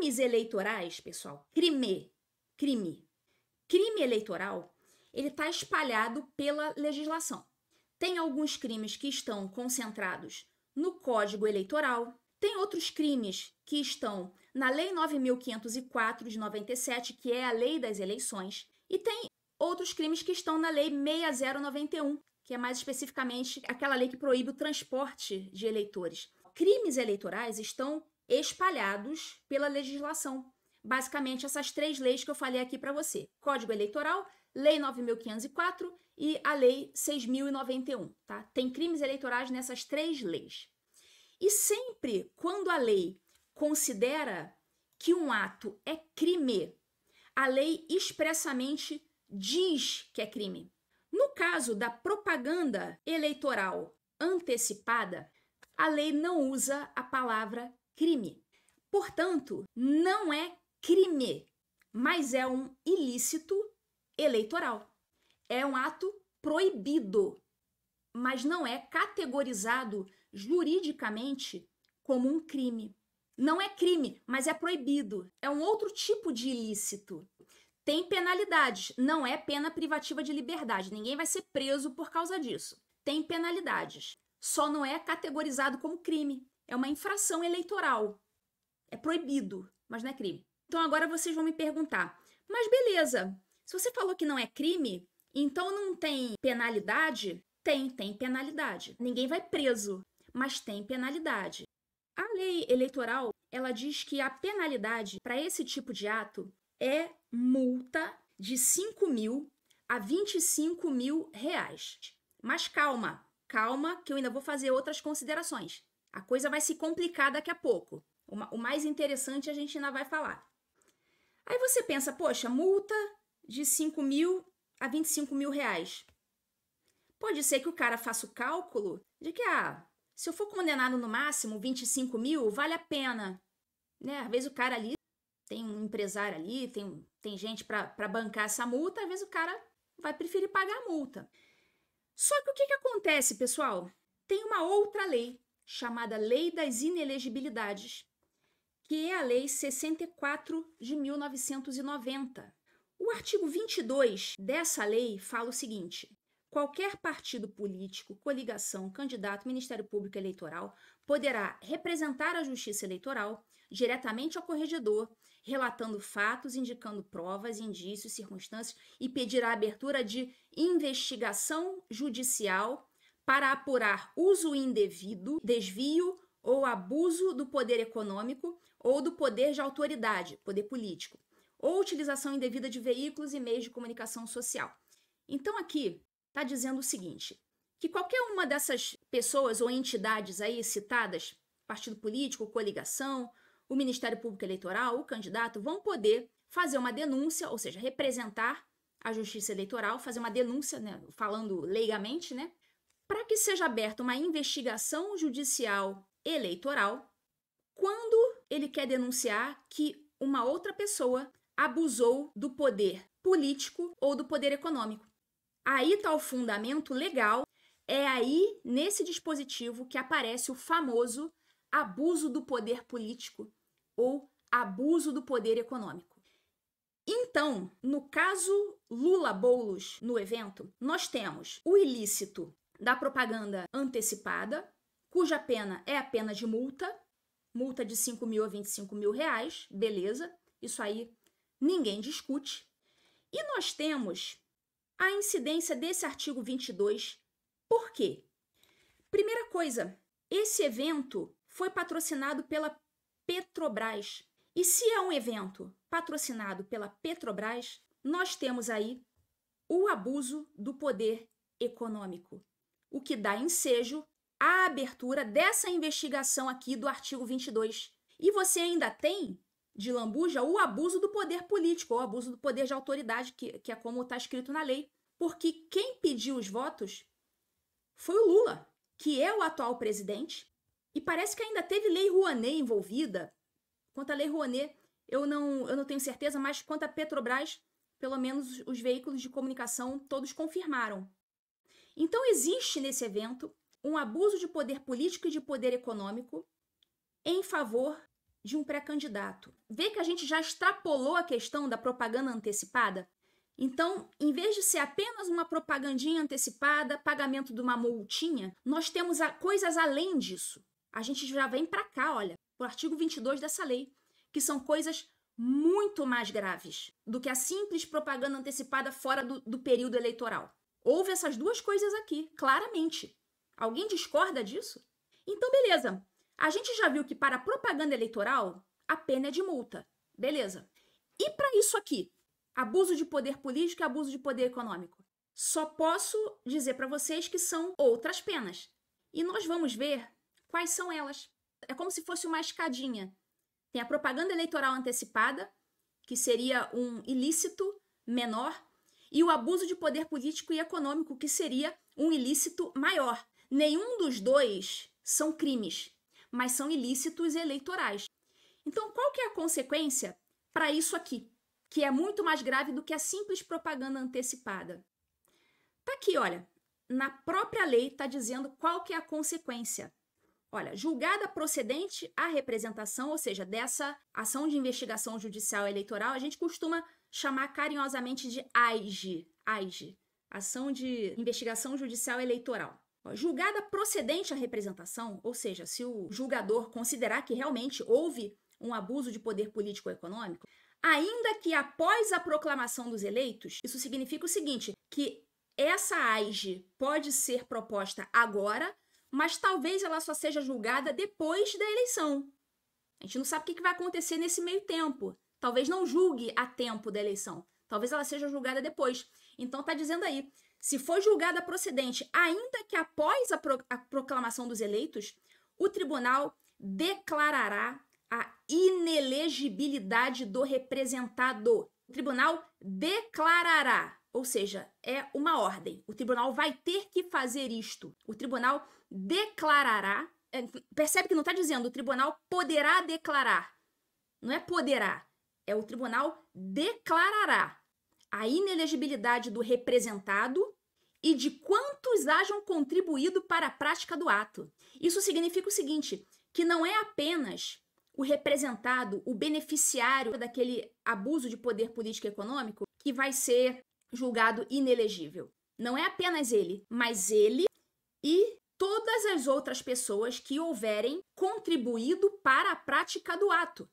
crimes eleitorais, pessoal, crime, crime, crime eleitoral, ele está espalhado pela legislação. Tem alguns crimes que estão concentrados no Código Eleitoral, tem outros crimes que estão na Lei 9504 de 97, que é a lei das eleições, e tem outros crimes que estão na Lei 6091, que é mais especificamente aquela lei que proíbe o transporte de eleitores. Crimes eleitorais estão espalhados pela legislação. Basicamente, essas três leis que eu falei aqui para você: Código Eleitoral, Lei 9504 e a Lei 6091. Tá? Tem crimes eleitorais nessas três leis. E sempre quando a lei considera que um ato é crime, a lei expressamente diz que é crime. No caso da propaganda eleitoral antecipada, a lei não usa a palavra crime. Portanto, não é crime, mas é um ilícito eleitoral. É um ato proibido, mas não é categorizado juridicamente como um crime. Não é crime, mas é proibido. É um outro tipo de ilícito. Tem penalidades, não é pena privativa de liberdade. Ninguém vai ser preso por causa disso. Tem penalidades, só não é categorizado como crime. É uma infração eleitoral. É proibido, mas não é crime. Então agora vocês vão me perguntar: mas beleza, se você falou que não é crime, então não tem penalidade? Tem, tem penalidade. Ninguém vai preso, mas tem penalidade. A lei eleitoral, ela diz que a penalidade para esse tipo de ato é multa de 5 mil a 25 mil reais. Mas calma, calma, que eu ainda vou fazer outras considerações. A coisa vai se complicar daqui a pouco. O mais interessante a gente ainda vai falar. Aí você pensa, poxa, multa de 5 mil a 25 mil reais. Pode ser que o cara faça o cálculo de que, ah, se eu for condenado no máximo 25 mil, vale a pena. Né? Às vezes o cara ali tem um empresário ali, tem, tem gente para bancar essa multa, às vezes o cara vai preferir pagar a multa. Só que o que, que acontece, pessoal? Tem uma outra lei chamada Lei das Inelegibilidades, que é a Lei 64 de 1990. O artigo 22 dessa lei fala o seguinte: qualquer partido político, coligação, candidato, Ministério Público Eleitoral poderá representar a Justiça Eleitoral diretamente ao corregedor, relatando fatos, indicando provas, indícios, circunstâncias e pedir a abertura de investigação judicial para apurar uso indevido, desvio ou abuso do poder econômico ou do poder de autoridade, poder político, ou utilização indevida de veículos e meios de comunicação social. Então aqui está dizendo o seguinte: que qualquer uma dessas pessoas ou entidades aí citadas, partido político, coligação, o Ministério Público Eleitoral, o candidato, vão poder fazer uma denúncia, ou seja, representar a Justiça Eleitoral, fazer uma denúncia, né, falando leigamente, né, para que seja aberta uma investigação judicial eleitoral quando ele quer denunciar que uma outra pessoa abusou do poder político ou do poder econômico. Aí está o fundamento legal, é aí nesse dispositivo que aparece o famoso abuso do poder político ou abuso do poder econômico. Então, no caso Lula Boulos no evento, nós temos o ilícito da propaganda antecipada, cuja pena é a pena de multa, multa de 5 mil a 25 mil reais, beleza, isso aí ninguém discute. E nós temos a incidência desse artigo 22, por quê? Primeira coisa, esse evento foi patrocinado pela Petrobras. E se é um evento patrocinado pela Petrobras, nós temos aí o abuso do poder econômico o que dá ensejo à abertura dessa investigação aqui do artigo 22. E você ainda tem de lambuja o abuso do poder político, ou abuso do poder de autoridade, que, que é como está escrito na lei. Porque quem pediu os votos foi o Lula, que é o atual presidente, e parece que ainda teve Lei Rouanet envolvida. Quanto à Lei Rouanet, eu não, eu não tenho certeza, mas quanto à Petrobras, pelo menos os veículos de comunicação todos confirmaram então, existe nesse evento um abuso de poder político e de poder econômico em favor de um pré-candidato. Vê que a gente já extrapolou a questão da propaganda antecipada? Então, em vez de ser apenas uma propagandinha antecipada, pagamento de uma multinha, nós temos coisas além disso. A gente já vem para cá, olha, o artigo 22 dessa lei, que são coisas muito mais graves do que a simples propaganda antecipada fora do, do período eleitoral. Houve essas duas coisas aqui, claramente. Alguém discorda disso? Então, beleza. A gente já viu que para propaganda eleitoral, a pena é de multa. Beleza. E para isso aqui, abuso de poder político e abuso de poder econômico? Só posso dizer para vocês que são outras penas. E nós vamos ver quais são elas. É como se fosse uma escadinha. Tem a propaganda eleitoral antecipada, que seria um ilícito menor e o abuso de poder político e econômico, que seria um ilícito maior. Nenhum dos dois são crimes, mas são ilícitos eleitorais. Então, qual que é a consequência para isso aqui, que é muito mais grave do que a simples propaganda antecipada? Tá aqui, olha, na própria lei está dizendo qual que é a consequência. Olha, julgada procedente a representação, ou seja, dessa ação de investigação judicial eleitoral, a gente costuma chamar carinhosamente de AIGE, AIGE, Ação de Investigação Judicial Eleitoral. Julgada procedente a representação, ou seja, se o julgador considerar que realmente houve um abuso de poder político ou econômico, ainda que após a proclamação dos eleitos, isso significa o seguinte, que essa AIGE pode ser proposta agora, mas talvez ela só seja julgada depois da eleição. A gente não sabe o que vai acontecer nesse meio tempo talvez não julgue a tempo da eleição. Talvez ela seja julgada depois. Então tá dizendo aí, se for julgada procedente, ainda que após a, pro, a proclamação dos eleitos, o tribunal declarará a inelegibilidade do representado. O tribunal declarará, ou seja, é uma ordem. O tribunal vai ter que fazer isto. O tribunal declarará. É, percebe que não está dizendo o tribunal poderá declarar. Não é poderá é o tribunal declarará a inelegibilidade do representado e de quantos hajam contribuído para a prática do ato. Isso significa o seguinte, que não é apenas o representado, o beneficiário daquele abuso de poder político e econômico que vai ser julgado inelegível. Não é apenas ele, mas ele e todas as outras pessoas que houverem contribuído para a prática do ato.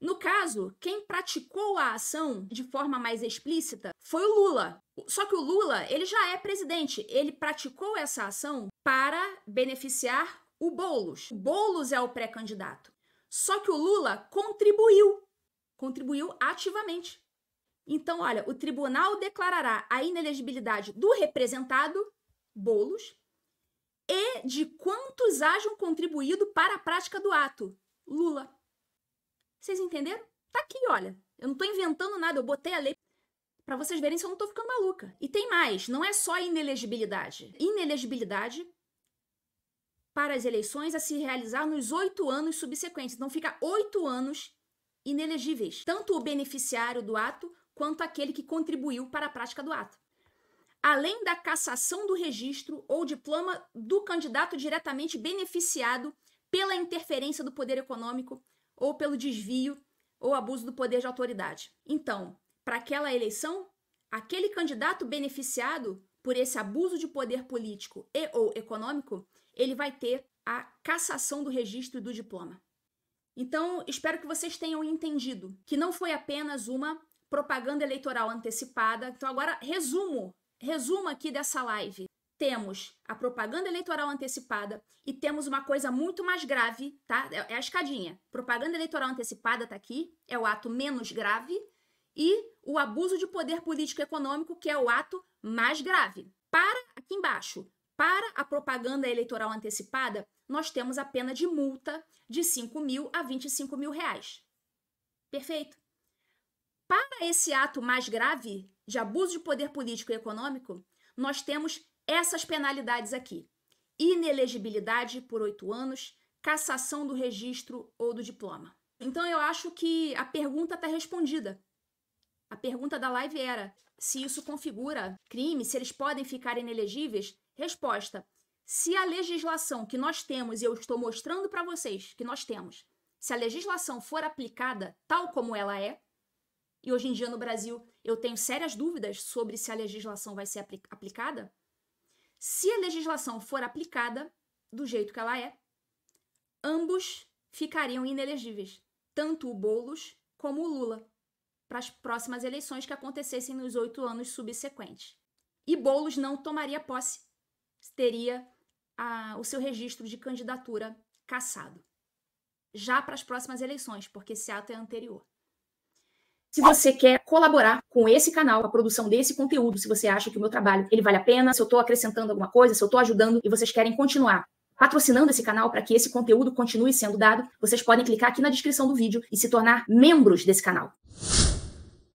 No caso, quem praticou a ação de forma mais explícita foi o Lula. Só que o Lula, ele já é presidente, ele praticou essa ação para beneficiar o Boulos. O Boulos é o pré-candidato. Só que o Lula contribuiu, contribuiu ativamente. Então, olha, o tribunal declarará a inelegibilidade do representado, Boulos, e de quantos hajam contribuído para a prática do ato, Lula. Vocês entenderam? Tá aqui, olha. Eu não tô inventando nada, eu botei a lei para vocês verem se eu não tô ficando maluca. E tem mais, não é só inelegibilidade. Inelegibilidade para as eleições a se realizar nos oito anos subsequentes. Então fica oito anos inelegíveis, tanto o beneficiário do ato quanto aquele que contribuiu para a prática do ato. Além da cassação do registro ou diploma do candidato diretamente beneficiado pela interferência do poder econômico ou pelo desvio ou abuso do poder de autoridade. Então, para aquela eleição, aquele candidato beneficiado por esse abuso de poder político e ou econômico, ele vai ter a cassação do registro do diploma. Então, espero que vocês tenham entendido que não foi apenas uma propaganda eleitoral antecipada. Então, agora resumo, resumo aqui dessa live temos a propaganda eleitoral antecipada e temos uma coisa muito mais grave, tá? É, é a escadinha. Propaganda eleitoral antecipada tá aqui, é o ato menos grave, e o abuso de poder político econômico, que é o ato mais grave. Para aqui embaixo, para a propaganda eleitoral antecipada, nós temos a pena de multa de 5 mil a 25 mil reais. Perfeito? Para esse ato mais grave de abuso de poder político e econômico, nós temos essas penalidades aqui: inelegibilidade por oito anos, cassação do registro ou do diploma. Então eu acho que a pergunta está respondida. A pergunta da live era se isso configura crime, se eles podem ficar inelegíveis. Resposta: se a legislação que nós temos, e eu estou mostrando para vocês que nós temos, se a legislação for aplicada tal como ela é, e hoje em dia no Brasil eu tenho sérias dúvidas sobre se a legislação vai ser aplicada, se a legislação for aplicada do jeito que ela é, ambos ficariam inelegíveis, tanto o Boulos como o Lula, para as próximas eleições que acontecessem nos oito anos subsequentes. E Boulos não tomaria posse, teria a, o seu registro de candidatura cassado. Já para as próximas eleições, porque esse ato é anterior. Se você quer colaborar com esse canal, a produção desse conteúdo, se você acha que o meu trabalho ele vale a pena, se eu estou acrescentando alguma coisa, se eu estou ajudando e vocês querem continuar patrocinando esse canal para que esse conteúdo continue sendo dado, vocês podem clicar aqui na descrição do vídeo e se tornar membros desse canal.